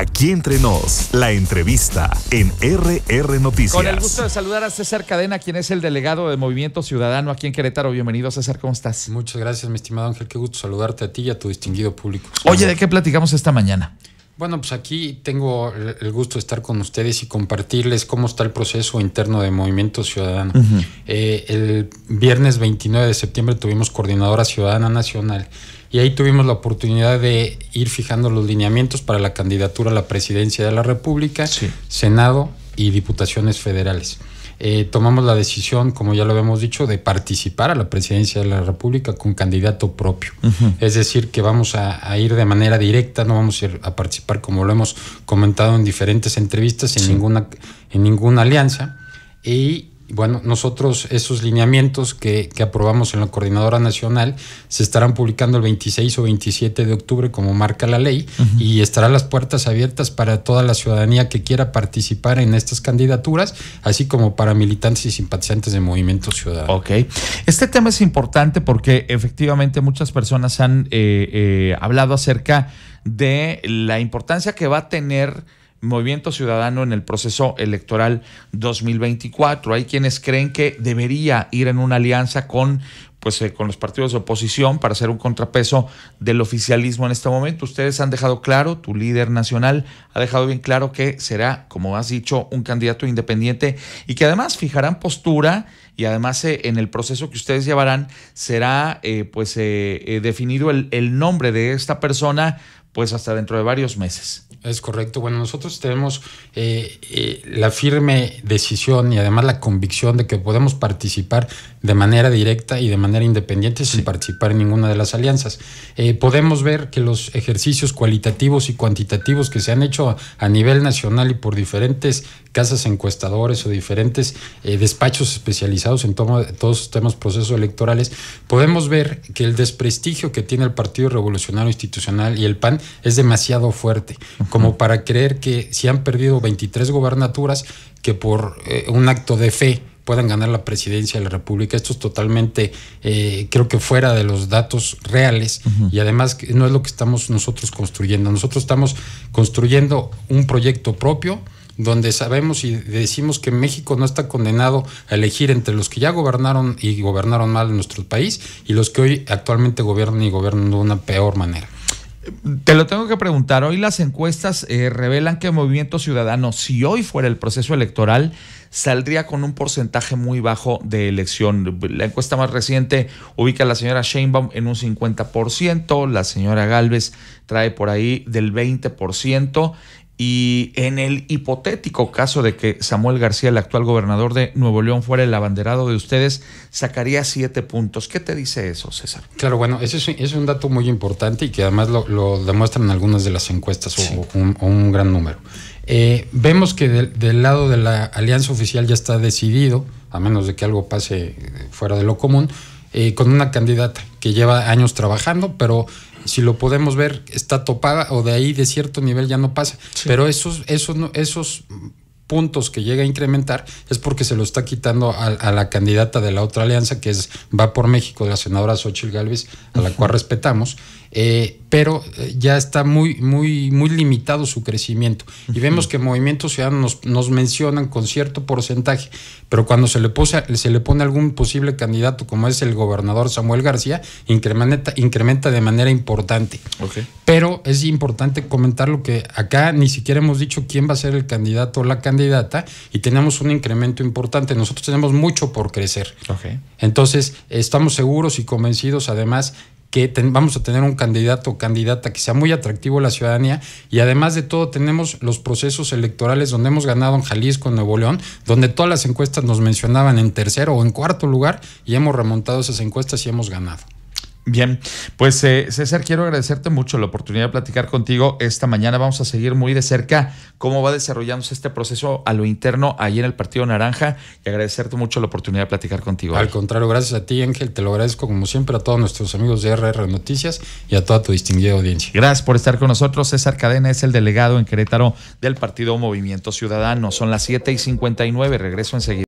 Aquí entre nos, la entrevista en RR Noticias. Con el gusto de saludar a César Cadena, quien es el delegado de Movimiento Ciudadano aquí en Querétaro. Bienvenido, César, ¿cómo estás? Muchas gracias, mi estimado Ángel. Qué gusto saludarte a ti y a tu distinguido público. Oye, ¿de qué platicamos esta mañana? Bueno, pues aquí tengo el gusto de estar con ustedes y compartirles cómo está el proceso interno de Movimiento Ciudadano. Eh, el viernes 29 de septiembre tuvimos Coordinadora Ciudadana Nacional y ahí tuvimos la oportunidad de ir fijando los lineamientos para la candidatura a la presidencia de la República, Senado y diputaciones federales. Eh, tomamos la decisión, como ya lo habíamos dicho, de participar a la presidencia de la República con candidato propio. Es decir, que vamos a, ir de manera directa, no vamos a ir a participar, como lo hemos comentado en diferentes entrevistas, en, ninguna, en ninguna alianza. Y bueno, nosotros esos lineamientos que, que, aprobamos en la Coordinadora Nacional se estarán publicando el 26 o 27 de octubre como marca la ley y estarán las puertas abiertas para toda la ciudadanía que quiera participar en estas candidaturas, así como para militantes y simpatizantes de Movimiento Ciudadano. Ok, este tema es importante porque efectivamente muchas personas han eh, eh, hablado acerca de la importancia que va a tener Movimiento Ciudadano en el proceso electoral 2024. Hay quienes creen que debería ir en una alianza con pues eh, con los partidos de oposición para hacer un contrapeso del oficialismo en este momento. Ustedes han dejado claro, tu líder nacional ha dejado bien claro que será, como has dicho, un candidato independiente y que además fijarán postura y además eh, en el proceso que ustedes llevarán será eh, pues definido el, el nombre de esta persona pues hasta dentro de varios meses. Es correcto. Bueno, nosotros tenemos eh, eh, la firme decisión y además la convicción de que podemos participar de manera directa y de manera independiente sin participar en ninguna de las alianzas. Eh, podemos ver que los ejercicios cualitativos y cuantitativos que se han hecho a nivel nacional y por diferentes casas encuestadores o diferentes eh, despachos especializados en toma, todos los temas procesos electorales, podemos ver que el desprestigio que tiene el Partido Revolucionario Institucional y el PAN es demasiado fuerte, como para creer que si han perdido 23 gobernaturas, que por eh, un acto de fe puedan ganar la presidencia de la República. Esto es totalmente, eh, creo que fuera de los datos reales y además no es lo que estamos nosotros construyendo. Nosotros estamos construyendo un proyecto propio donde sabemos y decimos que México no está condenado a elegir entre los que ya gobernaron y gobernaron mal en nuestro país y los que hoy actualmente gobiernan y gobiernan de una peor manera. Te lo tengo que preguntar, hoy las encuestas eh, revelan que Movimiento Ciudadano, si hoy fuera el proceso electoral, saldría con un porcentaje muy bajo de elección. La encuesta más reciente ubica a la señora Sheinbaum en un 50%, la señora Galvez trae por ahí del 20%, y en el hipotético caso de que Samuel García, el actual gobernador de Nuevo León, fuera el abanderado de ustedes, sacaría siete puntos. ¿Qué te dice eso, César? Claro, bueno, ese es, un dato muy importante y que además lo, demuestran algunas de las encuestas o, un, gran número. Eh, vemos que del lado de la alianza oficial ya está decidido, a menos de que algo pase fuera de lo común, eh, con una candidata que lleva años trabajando, pero si lo podemos ver, está topada o de ahí de cierto nivel ya no pasa. Pero esos, esos, esos puntos que llega a incrementar es porque se lo está quitando a, la candidata de la otra alianza, que es Va por México, de la senadora Xochitl Gálvez, a la cual respetamos. Eh, pero eh, ya está muy, muy, muy limitado su crecimiento. Y vemos que movimientos Ciudadano nos, nos, mencionan con cierto porcentaje, pero cuando se le, se le pone algún posible candidato, como es el gobernador Samuel García, incrementa, incrementa de manera importante. Pero es importante comentar lo que acá ni siquiera hemos dicho quién va a ser el candidato o la candidata, y tenemos un incremento importante. Nosotros tenemos mucho por crecer. Entonces, estamos seguros y convencidos, además, que vamos a tener un candidato o candidata que sea muy atractivo a la ciudadanía y además de todo tenemos los procesos electorales donde hemos ganado en Jalisco, en Nuevo León, donde todas las encuestas nos mencionaban en tercero o en cuarto lugar y hemos remontado esas encuestas y hemos ganado. Bien, pues eh, César, quiero agradecerte mucho la oportunidad de platicar contigo esta mañana. Vamos a seguir muy de cerca cómo va desarrollándose este proceso a lo interno ahí en el Partido Naranja y agradecerte mucho la oportunidad de platicar contigo. Al contrario, gracias a ti Ángel, te lo agradezco como siempre a todos nuestros amigos de RR Noticias y a toda tu distinguida audiencia. Gracias por estar con nosotros. César Cadena es el delegado en Querétaro del Partido Movimiento Ciudadano. Son las 7 y 59, regreso enseguida.